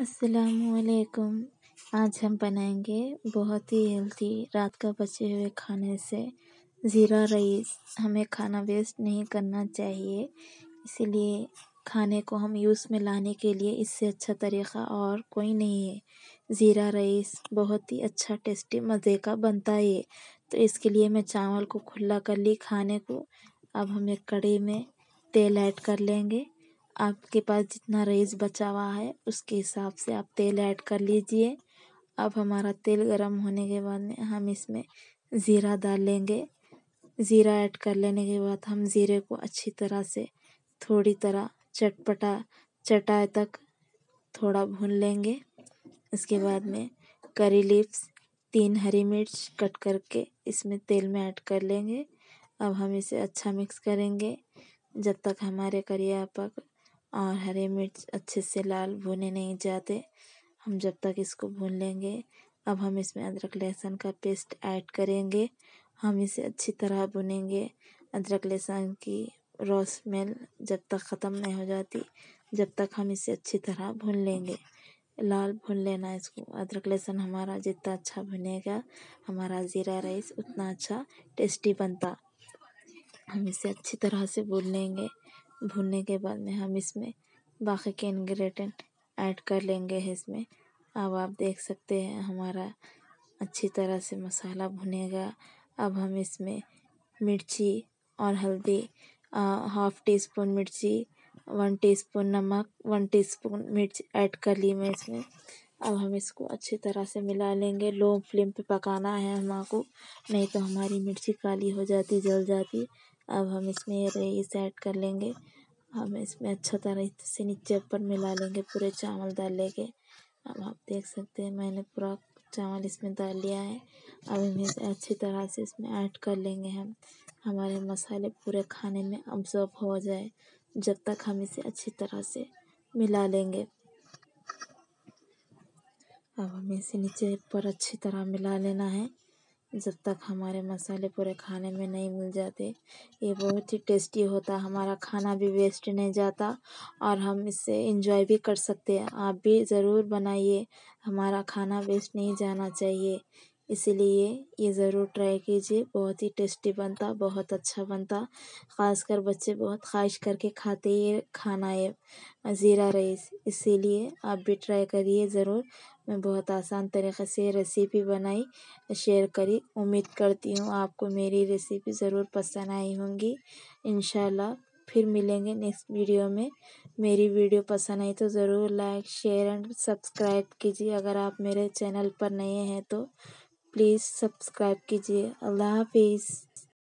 असलकुम आज हम बनाएंगे बहुत ही हेल्थी रात का बचे हुए खाने से ज़ीरा रईस हमें खाना वेस्ट नहीं करना चाहिए इसीलिए खाने को हम यूज़ में लाने के लिए इससे अच्छा तरीक़ा और कोई नहीं है ज़ीरा रईस बहुत ही अच्छा टेस्टी मज़े का बनता है तो इसके लिए मैं चावल को खुला कर ली खाने को अब हम एक कड़ी में तेल ऐड कर लेंगे आपके पास जितना रेस बचा हुआ है उसके हिसाब से आप तेल ऐड कर लीजिए अब हमारा तेल गरम होने के बाद में हम इसमें ज़ीरा डालेंगे ज़ीरा ऐड कर लेने के बाद हम ज़ीरे को अच्छी तरह से थोड़ी तरह चटपटा चटाए तक थोड़ा भून लेंगे इसके बाद में करी लीव्स तीन हरी मिर्च कट करके इसमें तेल में ऐड कर लेंगे अब हम इसे अच्छा मिक्स करेंगे जब तक हमारे करिया पक और हरे मिर्च अच्छे से लाल भुने नहीं जाते हम जब तक इसको भून लेंगे अब हम इसमें अदरक लहसुन का पेस्ट ऐड करेंगे हम इसे अच्छी तरह भुनेंगे अदरक लहसुन की रॉ स्मेल जब तक ख़त्म नहीं हो जाती जब तक हम इसे अच्छी तरह भून लेंगे लाल भून लेना इसको अदरक लहसुन हमारा जितना अच्छा भुनेगा हमारा ज़ीरा राइस उतना अच्छा टेस्टी बनता हम इसे अच्छी तरह से भून लेंगे भुनने के बाद में हम इसमें बाकी के इन्ग्रीडियंट ऐड कर लेंगे इसमें अब आप देख सकते हैं हमारा अच्छी तरह से मसाला भुनेगा अब हम इसमें मिर्ची और हल्दी हाफ टी स्पून मिर्ची वन टीस्पून नमक वन टीस्पून मिर्च ऐड कर ली मैं इसमें अब हम इसको अच्छी तरह से मिला लेंगे लो फ्लेम पे पकाना है हमारे को नहीं तो हमारी मिर्ची काली हो जाती जल जाती अब हम इसमें रईस ऐड कर लेंगे हम इसमें अच्छा तरह से नीचे ऊपर मिला लेंगे पूरे चावल डाल लेंगे अब आप देख सकते हैं मैंने पूरा चावल इसमें डाल लिया है अब इन्हें अच्छी तरह से इसमें ऐड कर लेंगे हम हमारे मसाले पूरे खाने में अब्जॉर्ब हो जाए जब तक हम इसे अच्छी तरह से मिला लेंगे अब हमें इसे नीचे पर अच्छी तरह मिला लेना है जब तक हमारे मसाले पूरे खाने में नहीं मिल जाते ये बहुत ही टेस्टी होता हमारा खाना भी वेस्ट नहीं जाता और हम इससे इंजॉय भी कर सकते हैं आप भी ज़रूर बनाइए हमारा खाना वेस्ट नहीं जाना चाहिए इसलिए ये ज़रूर ट्राई कीजिए बहुत ही टेस्टी बनता बहुत अच्छा बनता ख़ासकर बच्चे बहुत ख़्वाहिश करके खाते ये खाना है ज़ीरा राइस इसीलिए आप भी ट्राई करिए ज़रूर मैं बहुत आसान तरीक़े से रेसिपी बनाई शेयर करी उम्मीद करती हूँ आपको मेरी रेसिपी ज़रूर पसंद आई होंगी इन फिर मिलेंगे नेक्स्ट वीडियो में मेरी वीडियो पसंद आई तो ज़रूर लाइक शेयर एंड सब्सक्राइब कीजिए अगर आप मेरे चैनल पर नए हैं तो प्लीज़ सब्सक्राइब कीजिए अल्लाह हाफिज़